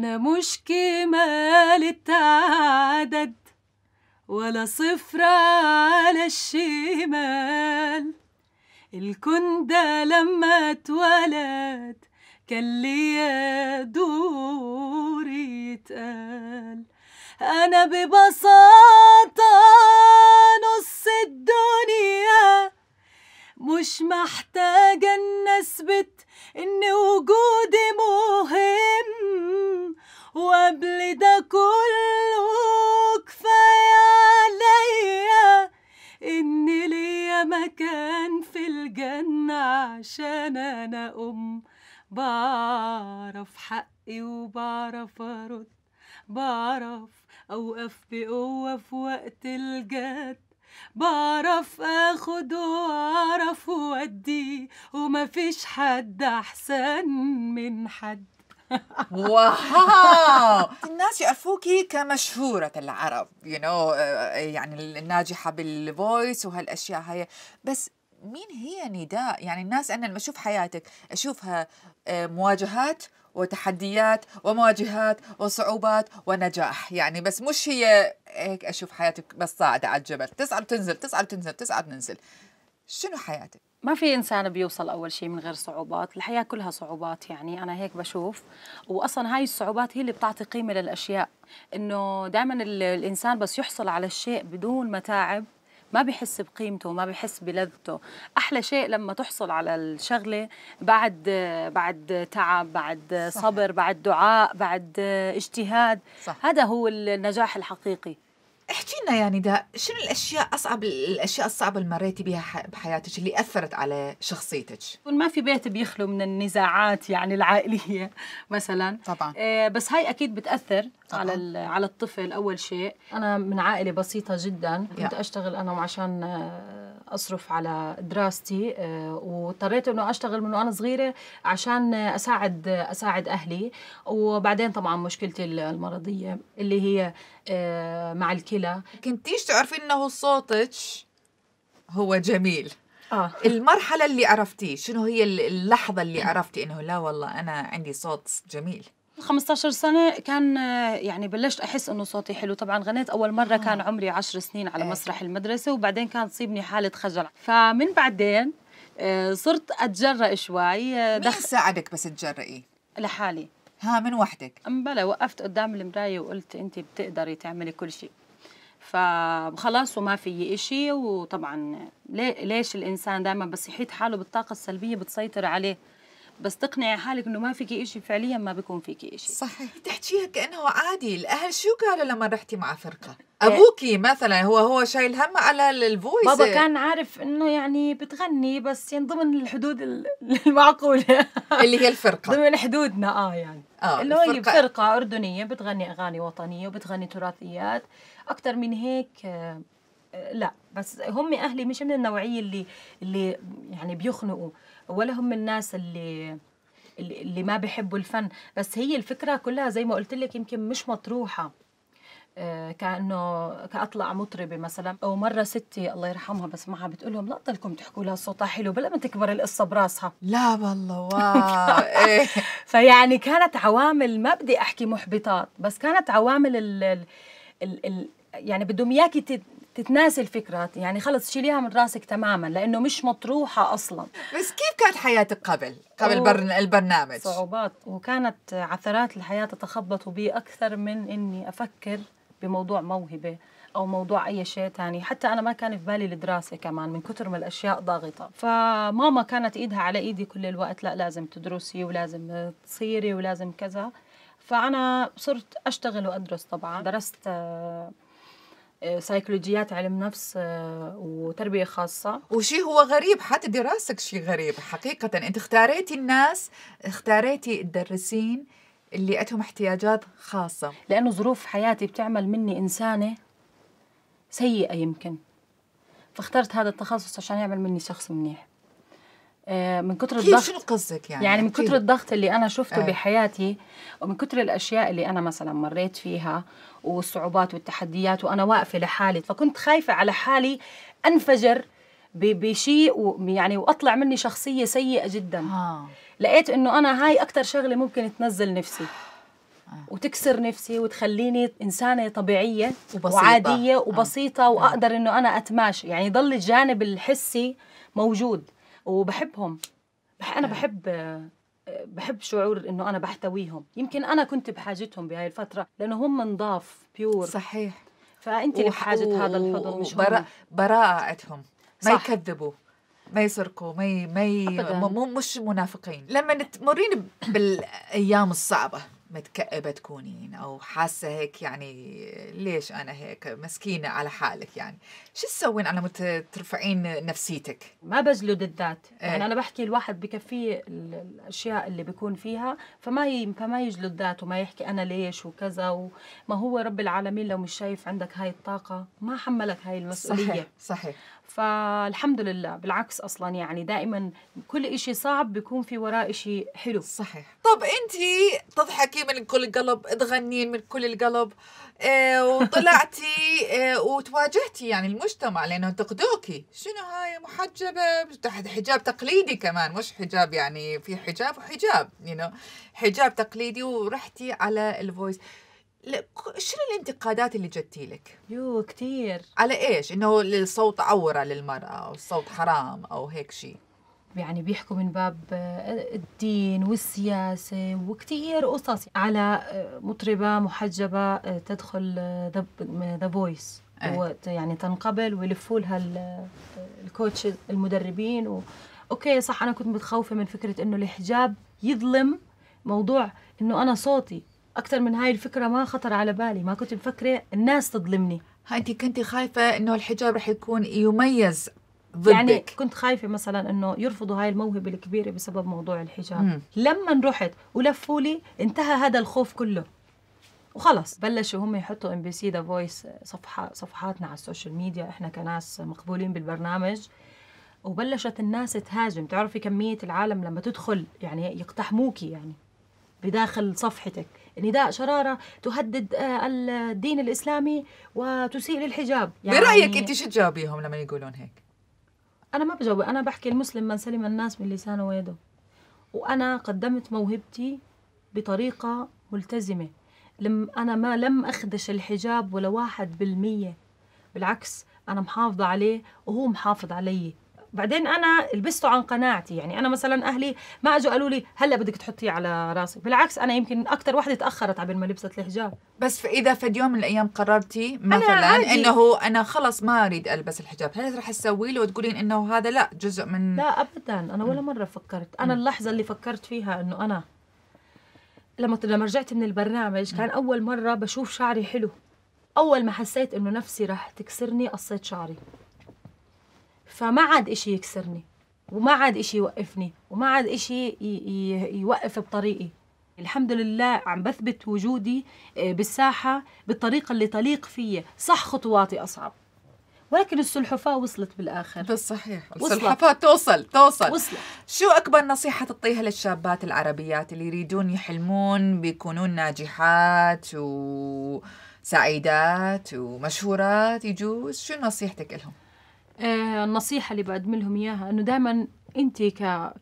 أنا مش كمال التعدد ولا صفر على الشمال الكون ده لما اتولد كان ليا دور يتقال أنا ببساطة بعرف أرد بعرف أوقف بقوة في وقت الجد بعرف اخد واعرف وادي ومفيش حد احسن من حد واو الناس يعرفوكي كمشهورة العرب يو you know, آه، يعني الناجحة بالفويس وهالأشياء هاي بس مين هي نداء يعني الناس أنا لما أشوف حياتك أشوفها آه، مواجهات وتحديات ومواجهات وصعوبات ونجاح يعني بس مش هي هيك أشوف حياتك بس صاعدة على الجبل تصعد تنزل تصعد تنزل تصعد تنزل شنو حياتك؟ ما في إنسان بيوصل أول شيء من غير صعوبات الحياة كلها صعوبات يعني أنا هيك بشوف وأصلا هاي الصعوبات هي اللي بتعطي قيمة للأشياء إنه دائما الإنسان بس يحصل على الشيء بدون متاعب ما بحس بقيمته ما بحس بلذته احلى شيء لما تحصل على الشغله بعد بعد تعب بعد صبر صح. بعد دعاء بعد اجتهاد صح. هذا هو النجاح الحقيقي احكي لنا يعني ده شنو الاشياء اصعب الاشياء الصعبه اللي مريتي بها بحياتك اللي اثرت على شخصيتك؟ ما في بيت بيخلو من النزاعات يعني العائليه مثلا طبعا آه بس هاي اكيد بتاثر طبعا. على على الطفل اول شيء انا من عائله بسيطه جدا كنت اشتغل انا وعشان آه، اصرف على دراستي آه، واضطريت انه اشتغل من وانا صغيره عشان اساعد اساعد اهلي وبعدين طبعا مشكلتي المرضيه اللي هي آه، مع الكلى كنتيش تعرفي انه صوتك هو جميل آه. المرحله اللي عرفتي شنو هي اللحظه اللي عرفتي انه لا والله انا عندي صوت جميل 15 سنة كان آه، يعني بلشت أحس إنه صوتي حلو، طبعا غنيت أول مرة آه. كان عمري 10 سنين على إيه. مسرح المدرسة وبعدين كان تصيبني حالة خجل، فمن بعدين صرت أتجرأ شوي دخ... مين ساعدك بس تجرئي؟ لحالي ها من وحدك أم بلا وقفت قدام المراية وقلت أنت بتقدري تعملي كل شيء فخلاص وما في شيء وطبعا ليش الإنسان دائما بس يحيط حاله بالطاقة السلبية بتسيطر عليه بس تقنعي حالك انه ما فيكي شيء فعليا ما بيكون فيكي شيء صحيح تحكيها كانه عادي الاهل شو قالوا لما رحتي مع فرقه إيه. ابوكي مثلا هو هو شايل هم على الفويس بابا كان عارف انه يعني بتغني بس يعني ضمن الحدود المعقوله اللي هي الفرقه ضمن حدودنا اه يعني آه اللي هي فرقه اردنيه بتغني اغاني وطنيه وبتغني تراثيات اكثر من هيك آه، آه، لا بس هم اهلي مش من النوعيه اللي اللي يعني بيخنقوا ولا هم الناس اللي اللي ما بيحبوا الفن بس هي الفكره كلها زي ما قلت لك يمكن مش مطروحه آه، كانه كاطلع مطربه مثلا او مره ستي الله يرحمها بسمعها بتقول لهم لا تضلكم تحكوا لها صوتها حلو بلا ما تكبر القصه براسها لا والله واو إيه. فيعني كانت عوامل ما بدي احكي محبطات بس كانت عوامل ال ال ال يعني بدهم اياكي تتناسي الفكرة يعني خلص شيليها من راسك تماما لأنه مش مطروحة أصلا بس كيف كانت حياتك قبل قبل البرنامج صعوبات وكانت عثرات الحياة تتخبط بي أكثر من إني أفكر بموضوع موهبة او موضوع اي شيء ثاني حتى انا ما كان في بالي الدراسه كمان من كثر ما الاشياء ضاغطه فماما كانت ايدها على ايدي كل الوقت لا لازم تدرسي ولازم تصيري ولازم كذا فانا صرت اشتغل وادرس طبعا درست سايكولوجيات علم نفس آه، وتربيه خاصه وشي هو غريب حتى دراستك شي غريب حقيقه انت اختاريتي الناس اختاريتي الدرسين اللي عندهم احتياجات خاصه لانه ظروف حياتي بتعمل مني انسانه سيئه يمكن فاخترت هذا التخصص عشان يعمل مني شخص منيح آه، من كتر الضغط شو قصدك يعني يعني من كتر الضغط اللي انا شفته آه. بحياتي ومن كتر الاشياء اللي انا مثلا مريت فيها والصعوبات والتحديات وانا واقفه لحالي فكنت خايفه على حالي انفجر بشيء يعني واطلع مني شخصيه سيئه جدا آه. لقيت انه انا هاي اكثر شغله ممكن تنزل نفسي آه. وتكسر نفسي وتخليني إنسانة طبيعية وبسيطة. وعادية آه. وبسيطة وأقدر إنه أنا أتماشى يعني يضل الجانب الحسي موجود وبحبهم بح انا نعم. بحب بحب شعور انه انا بحتويهم يمكن انا كنت بحاجتهم بهاي الفتره لانه هم نضاف بيور صحيح فانت اللي بحاجه و... هذا الحضن مش برا... براءتهم ما يكذبوا ما يسرقوا ما ي... ما ي... مش منافقين لما تمرين بالايام الصعبه متكئبة تكونين أو حاسة هيك يعني ليش أنا هيك مسكينة على حالك يعني شو تسوين على مت ترفعين نفسيتك؟ ما بجلد الذات إيه؟ يعني أنا بحكي الواحد بكفيه الأشياء اللي بيكون فيها فما ي... فما يجلد ذاته ما يحكي أنا ليش وكذا وما هو رب العالمين لو مش شايف عندك هاي الطاقة ما حملك هاي المسؤولية صحيح صحيح فالحمد لله بالعكس اصلا يعني دائما كل إشي صعب بيكون في وراء إشي حلو صحيح طب انت تضحكي ضحكتي من كل القلب تغنين من كل القلب آه، وطلعتي آه، وتواجهتي يعني المجتمع لانه انتقدوكي شنو هاي محجبه تحت حجاب تقليدي كمان مش حجاب يعني في حجاب وحجاب يو حجاب تقليدي ورحتي على الفويس شنو الانتقادات اللي جتي لك؟ يو كثير على ايش؟ انه الصوت عوره للمراه او الصوت حرام او هيك شيء يعني بيحكوا من باب آه، الدين والسياسة وكتير قصص على آه، مطربة محجبة آه، تدخل ذا بويس إيه. يعني تنقبل ويلفوا لها الكوتش المدربين و... اوكي صح انا كنت متخوفه من فكره انه الحجاب يظلم موضوع انه انا صوتي اكثر من هاي الفكره ما خطر على بالي ما كنت مفكره الناس تظلمني انت كنت خايفه انه الحجاب رح يكون يميز ضدك يعني كنت خايفه مثلا انه يرفضوا هاي الموهبه الكبيره بسبب موضوع الحجاب مم. لما رحت ولفوا لي انتهى هذا الخوف كله وخلص بلشوا هم يحطوا ام بي سي ذا فويس صفحه صفحاتنا على السوشيال ميديا احنا كناس مقبولين بالبرنامج وبلشت الناس تهاجم تعرفي كميه العالم لما تدخل يعني يقتحموكي يعني بداخل صفحتك نداء شرارة تهدد آه، الدين الإسلامي وتسيء للحجاب يعني برأيك أنت شو تجاوبيهم لما يقولون هيك؟ انا ما بجاوب انا بحكي المسلم من سلم الناس من لسانه ويده وانا قدمت موهبتي بطريقه ملتزمه لم انا ما لم اخدش الحجاب ولا واحد بالمية بالعكس انا محافظه عليه وهو محافظ علي بعدين انا لبسته عن قناعتي يعني انا مثلا اهلي ما اجوا قالوا لي هلا بدك تحطيه على راسك بالعكس انا يمكن اكثر وحده تاخرت قبل ما لبست الحجاب بس اذا في يوم من الايام قررتي مثلا انه انا خلص ما اريد البس الحجاب هل راح تسوي له وتقولين انه هذا لا جزء من لا ابدا انا ولا مره فكرت انا اللحظه اللي فكرت فيها انه انا لما لما رجعت من البرنامج كان اول مره بشوف شعري حلو اول ما حسيت انه نفسي راح تكسرني قصيت شعري فما عاد إشي يكسرني وما عاد إشي يوقفني وما عاد إشي يوقف بطريقي الحمد لله عم بثبت وجودي آه، بالساحة بالطريقة اللي تليق فيي صح خطواتي أصعب ولكن السلحفاة وصلت بالآخر بس صحيح السلحفاة توصل توصل وصلت. شو أكبر نصيحة تعطيها للشابات العربيات اللي يريدون يحلمون بيكونون ناجحات وسعيدات ومشهورات يجوز شو نصيحتك لهم؟ آه، النصيحة اللي بقدم لهم إياها إنه دائما أنت ك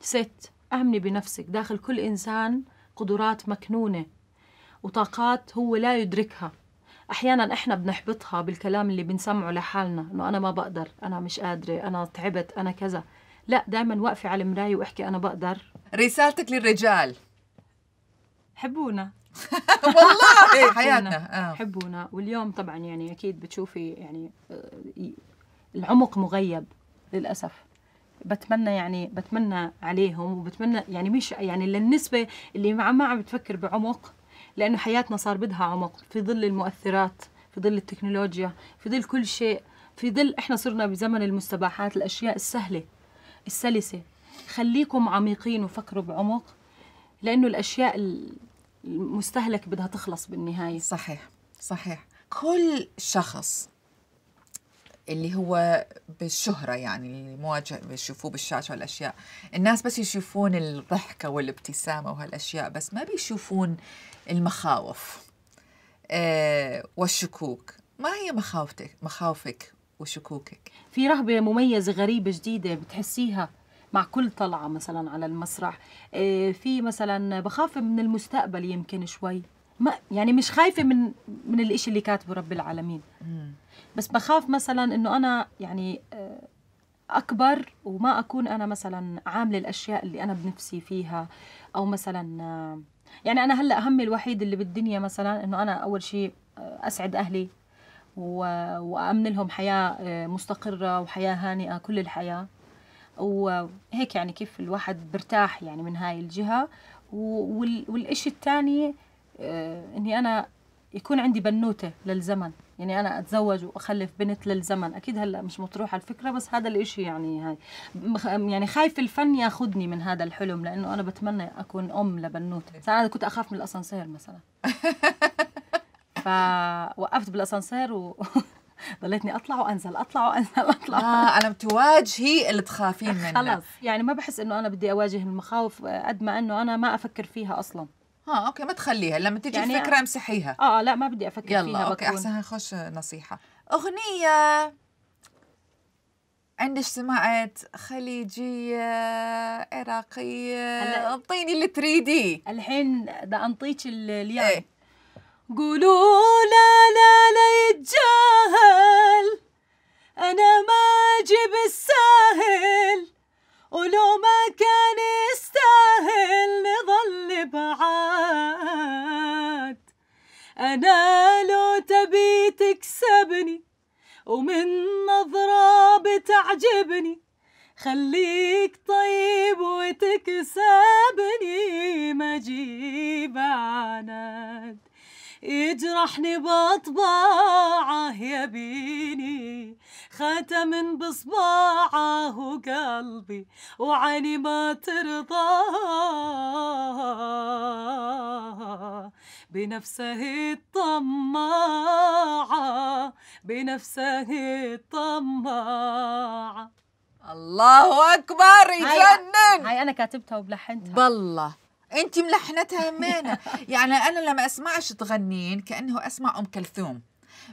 كست آمني بنفسك داخل كل إنسان قدرات مكنونة وطاقات هو لا يدركها احيانا احنا بنحبطها بالكلام اللي بنسمعه لحالنا انه انا ما بقدر انا مش قادره انا تعبت انا كذا لا دائما وقفي على المرايه واحكي انا بقدر رسالتك للرجال حبونا والله حياتنا آه. حبونا واليوم طبعا يعني اكيد بتشوفي يعني آه، العمق مغيب للأسف بتمنى يعني بتمنى عليهم وبتمنى يعني مش يعني للنسبة اللي ما عم بتفكر بعمق لأنه حياتنا صار بدها عمق في ظل المؤثرات في ظل التكنولوجيا في ظل كل شيء في ظل احنا صرنا بزمن المستباحات الأشياء السهلة السلسة خليكم عميقين وفكروا بعمق لأنه الأشياء المستهلك بدها تخلص بالنهاية صحيح صحيح كل شخص اللي هو بالشهرة يعني المواجهة بيشوفوه بالشاشة والأشياء الناس بس يشوفون الضحكة والابتسامة وهالأشياء بس ما بيشوفون المخاوف آه، والشكوك ما هي مخاوفك مخاوفك وشكوكك في رهبة مميزة غريبة جديدة بتحسيها مع كل طلعة مثلا على المسرح آه، في مثلا بخاف من المستقبل يمكن شوي ما يعني مش خايفة من من الإشي اللي كاتبه رب العالمين مم. بس بخاف مثلا انه انا يعني آه، اكبر وما اكون انا مثلا عامله الاشياء اللي انا بنفسي فيها او مثلا آه، يعني انا هلا همي الوحيد اللي بالدنيا مثلا انه انا اول شيء آه، اسعد اهلي وامن لهم حياه مستقره وحياه هانئه كل الحياه وهيك يعني كيف الواحد برتاح يعني من هاي الجهه والشيء الثاني اني انا يكون عندي بنوته للزمن يعني انا اتزوج واخلف بنت للزمن اكيد هلا مش مطروحه الفكره بس هذا الاشي يعني هاي يعني خايف الفن ياخذني من هذا الحلم لانه انا بتمنى اكون ام لبنوته ساعات انا كنت اخاف من الاسانسير مثلا فوقفت بالاسانسير و ضليتني اطلع وانزل اطلع وانزل اطلع اه انا بتواجهي اللي تخافين منه خلاص يعني ما بحس انه انا بدي اواجه المخاوف آه، قد ما انه انا ما افكر فيها اصلا اه اوكي ما تخليها لما تجي يعني الفكره امسحيها اه لا ما بدي افكر يلا فيها اوكي احسن نخش نصيحه اغنيه عندي سمعت خليجية عراقية اعطيني اللي تريدي الحين دا انطيك اليوم ايه؟ قولوا لا لا لا يتجاهل انا ما اجيب الساهل ولو ما كان يستاهل بعاد أنا لو تبي تكسبني ومن نظرة بتعجبني خليك طيب وتكسبني ما جيب عناد يجرحني بطباعه يبيني خاتم بصباعه قلبي وعيني ما ترضى بنفسه الطماعة بنفسه الطماعة الله أكبر يجنن هاي أنا كاتبتها وبلحنتها بالله انت ملحنتها يمينة يعني انا لما اسمعش تغنين كانه اسمع ام كلثوم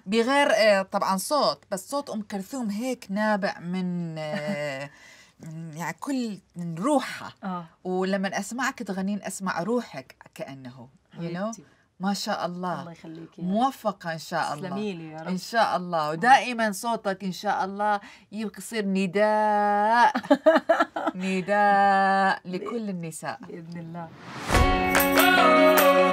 بغير آه، طبعا صوت بس صوت ام كلثوم هيك نابع من آه، يعني كل من روحها آه. ولما اسمعك تغنين اسمع روحك كانه يو you know? ما شاء الله الله يخليك يا موفقة إن شاء الله يا رب. إن شاء الله ودائما صوتك إن شاء الله يصير نداء نداء لكل النساء بإذن الله